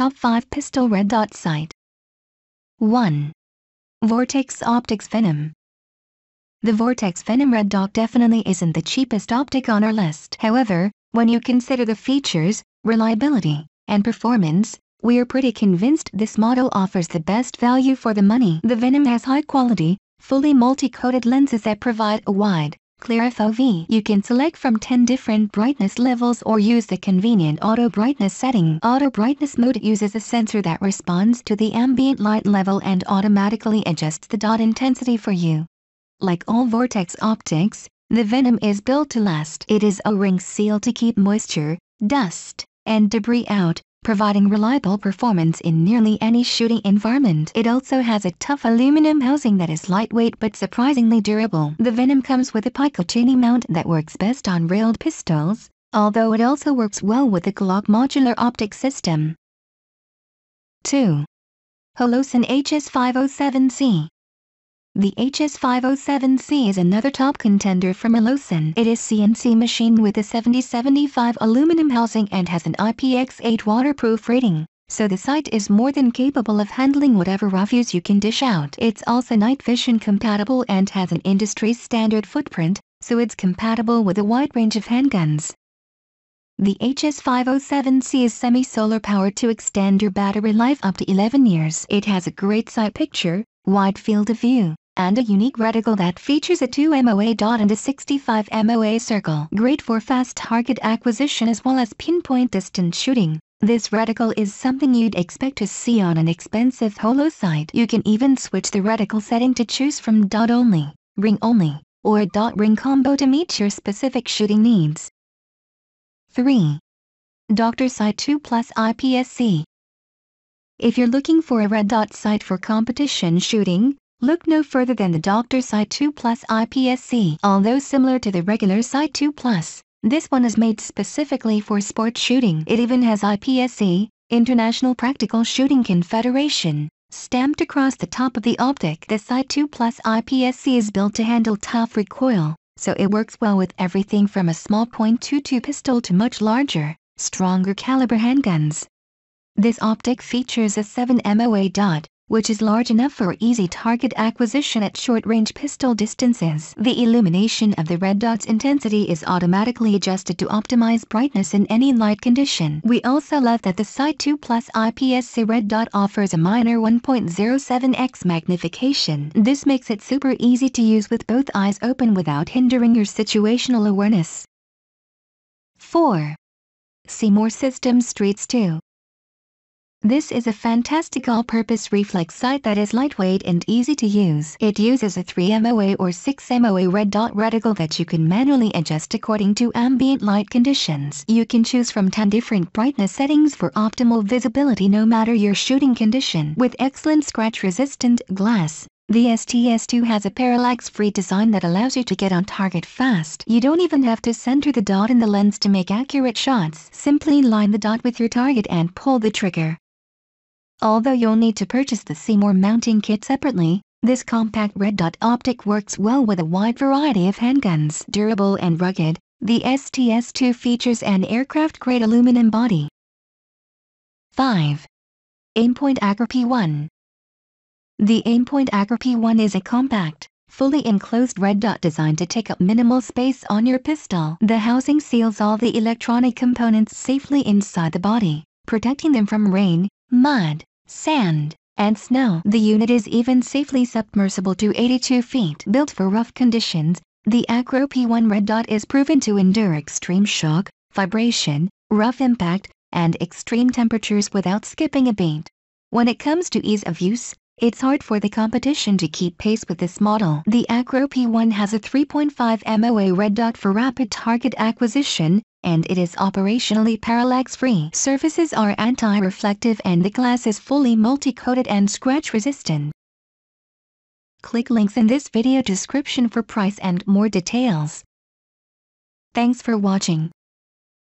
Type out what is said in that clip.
Top 5 Pistol Red Dot Sight 1. Vortex Optics Venom The Vortex Venom Red Dot definitely isn't the cheapest optic on our list. However, when you consider the features, reliability, and performance, we're pretty convinced this model offers the best value for the money. The Venom has high quality, fully multi-coated lenses that provide a wide, Clear FOV. You can select from 10 different brightness levels or use the convenient auto brightness setting. Auto brightness mode uses a sensor that responds to the ambient light level and automatically adjusts the dot intensity for you. Like all Vortex optics, the Venom is built to last. It is a ring seal to keep moisture, dust, and debris out, providing reliable performance in nearly any shooting environment. It also has a tough aluminum housing that is lightweight but surprisingly durable. The Venom comes with a Picatinny mount that works best on railed pistols, although it also works well with the Glock modular optic system. 2. Holosun HS507C the HS507C is another top contender from Elosin. It is CNC machined with a 7075 aluminum housing and has an IPX8 waterproof rating, so the sight is more than capable of handling whatever refuse you can dish out. It's also night vision compatible and has an industry standard footprint, so it's compatible with a wide range of handguns. The HS507C is semi-solar powered to extend your battery life up to 11 years. It has a great sight picture, wide field of view, and a unique reticle that features a 2 MOA dot and a 65 MOA circle. Great for fast target acquisition as well as pinpoint distance shooting. This reticle is something you'd expect to see on an expensive holo You can even switch the reticle setting to choose from dot only, ring only, or dot ring combo to meet your specific shooting needs. 3. Dr. Sight 2 Plus IPSC if you're looking for a red dot sight for competition shooting, Look no further than the doctor Site 2 Plus iPSC. Although similar to the regular Site 2 Plus, this one is made specifically for sports shooting. It even has iPSC, International Practical Shooting Confederation, stamped across the top of the optic. The Site 2 Plus iPSC is built to handle tough recoil, so it works well with everything from a small .22 pistol to much larger, stronger caliber handguns. This optic features a 7 MOA dot, which is large enough for easy target acquisition at short-range pistol distances. The illumination of the red dot's intensity is automatically adjusted to optimize brightness in any light condition. We also love that the Sight 2 Plus IPS-C red dot offers a minor 1.07x magnification. This makes it super easy to use with both eyes open without hindering your situational awareness. 4. See more Systems Streets 2 this is a fantastic all-purpose reflex sight that is lightweight and easy to use. It uses a 3MOA or 6MOA red dot reticle that you can manually adjust according to ambient light conditions. You can choose from 10 different brightness settings for optimal visibility no matter your shooting condition. With excellent scratch-resistant glass, the STS2 has a parallax-free design that allows you to get on target fast. You don't even have to center the dot in the lens to make accurate shots. Simply line the dot with your target and pull the trigger. Although you'll need to purchase the Seymour mounting kit separately, this compact red dot optic works well with a wide variety of handguns. Durable and rugged, the STS-2 features an aircraft-grade aluminum body. 5. Aimpoint Agra P1 The Aimpoint Agra P1 is a compact, fully enclosed red dot designed to take up minimal space on your pistol. The housing seals all the electronic components safely inside the body, protecting them from rain, mud, sand, and snow. The unit is even safely submersible to 82 feet. Built for rough conditions, the Acro P1 Red Dot is proven to endure extreme shock, vibration, rough impact, and extreme temperatures without skipping a beat. When it comes to ease of use, it's hard for the competition to keep pace with this model. The Acro P1 has a 3.5 MOA red dot for rapid target acquisition, and it is operationally parallax-free. Surfaces are anti-reflective and the glass is fully multi-coated and scratch-resistant. Click links in this video description for price and more details. Thanks for watching.